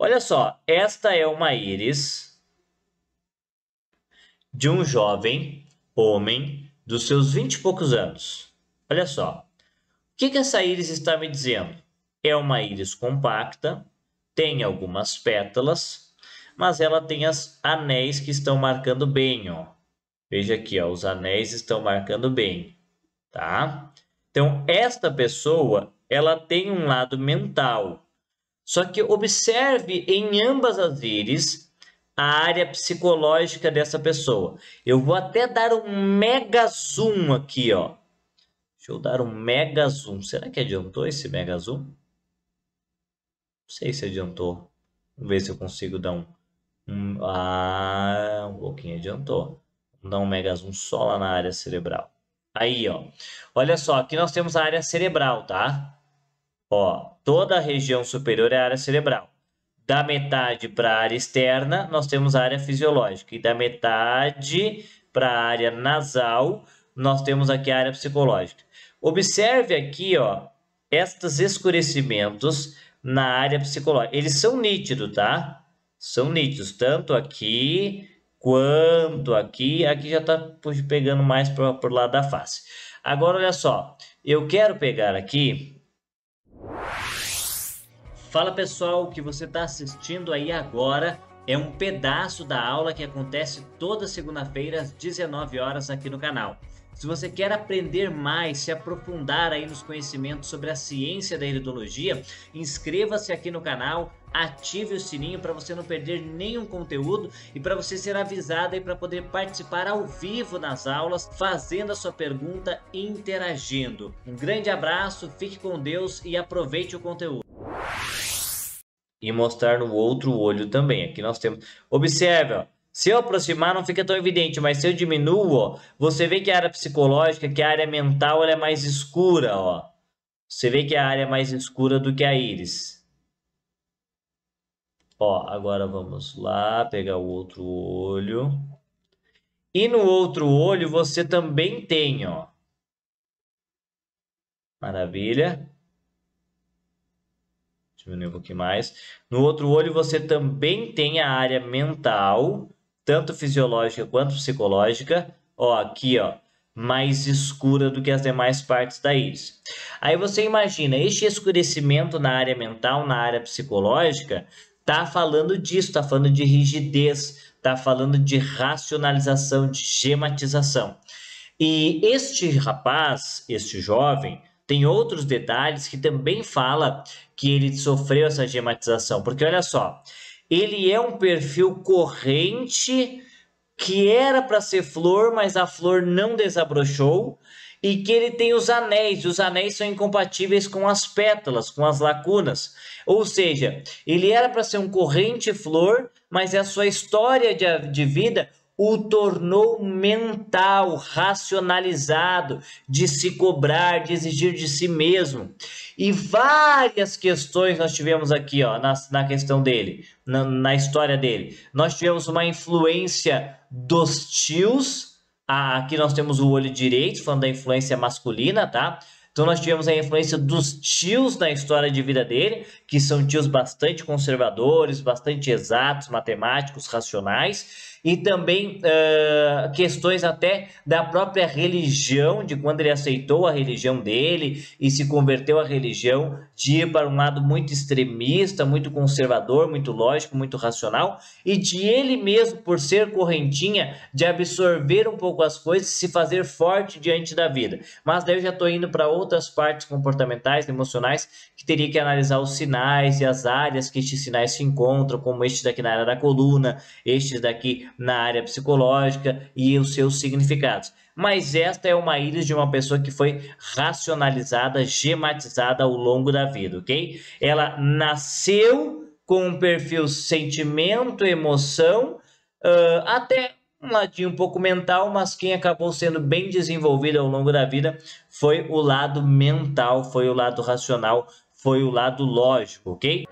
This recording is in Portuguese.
Olha só, esta é uma íris de um jovem homem dos seus vinte e poucos anos. Olha só, o que, que essa íris está me dizendo? É uma íris compacta, tem algumas pétalas, mas ela tem as anéis que estão marcando bem, ó. Veja aqui, ó, os anéis estão marcando bem, tá? Então, esta pessoa, ela tem um lado mental, só que observe em ambas as íris a área psicológica dessa pessoa. Eu vou até dar um mega zoom aqui, ó. Deixa eu dar um mega zoom. Será que adiantou esse mega zoom? Não sei se adiantou. Vamos ver se eu consigo dar um... um ah, um pouquinho adiantou. Vamos dar um mega zoom só lá na área cerebral. Aí, ó. Olha só, aqui nós temos a área cerebral, tá? Ó, toda a região superior é a área cerebral. Da metade para a área externa, nós temos a área fisiológica. E da metade para a área nasal, nós temos aqui a área psicológica. Observe aqui, ó, estes escurecimentos na área psicológica. Eles são nítidos, tá? São nítidos, tanto aqui quanto aqui. Aqui já está pegando mais para o lado da face. Agora, olha só, eu quero pegar aqui Fala pessoal, o que você está assistindo aí agora é um pedaço da aula que acontece toda segunda-feira às 19 horas aqui no canal. Se você quer aprender mais, se aprofundar aí nos conhecimentos sobre a ciência da iridologia, inscreva-se aqui no canal, ative o sininho para você não perder nenhum conteúdo e para você ser avisado e para poder participar ao vivo nas aulas, fazendo a sua pergunta interagindo. Um grande abraço, fique com Deus e aproveite o conteúdo e mostrar no outro olho também. Aqui nós temos. Observe, ó. Se eu aproximar, não fica tão evidente, mas se eu diminuo, ó, você vê que a área psicológica, que a área mental, ela é mais escura, ó. Você vê que a área é mais escura do que a íris. Ó, agora vamos lá, pegar o outro olho. E no outro olho você também tem, ó. Maravilha. Diminuir um pouquinho mais. No outro olho, você também tem a área mental, tanto fisiológica quanto psicológica. Ó, aqui, ó, mais escura do que as demais partes da íris. Aí você imagina, este escurecimento na área mental, na área psicológica, tá falando disso, tá falando de rigidez, tá falando de racionalização, de gematização. E este rapaz, este jovem, tem outros detalhes que também fala que ele sofreu essa gematização, porque olha só, ele é um perfil corrente que era para ser flor, mas a flor não desabrochou e que ele tem os anéis, os anéis são incompatíveis com as pétalas, com as lacunas. Ou seja, ele era para ser um corrente flor, mas é a sua história de, de vida o tornou mental, racionalizado, de se cobrar, de exigir de si mesmo. E várias questões nós tivemos aqui, ó, na, na questão dele, na, na história dele. Nós tivemos uma influência dos tios. A, aqui nós temos o olho direito, falando da influência masculina, tá? Então nós tivemos a influência dos tios na história de vida dele, que são tios bastante conservadores, bastante exatos, matemáticos, racionais, e também uh, questões até da própria religião, de quando ele aceitou a religião dele e se converteu à religião, de ir para um lado muito extremista, muito conservador, muito lógico, muito racional, e de ele mesmo, por ser correntinha, de absorver um pouco as coisas e se fazer forte diante da vida. Mas daí eu já estou indo para outra outras partes comportamentais, emocionais, que teria que analisar os sinais e as áreas que estes sinais se encontram, como este daqui na área da coluna, estes daqui na área psicológica e os seus significados. Mas esta é uma íris de uma pessoa que foi racionalizada, gematizada ao longo da vida, ok? Ela nasceu com um perfil sentimento, emoção, uh, até um ladinho um pouco mental, mas quem acabou sendo bem desenvolvido ao longo da vida foi o lado mental, foi o lado racional, foi o lado lógico, ok?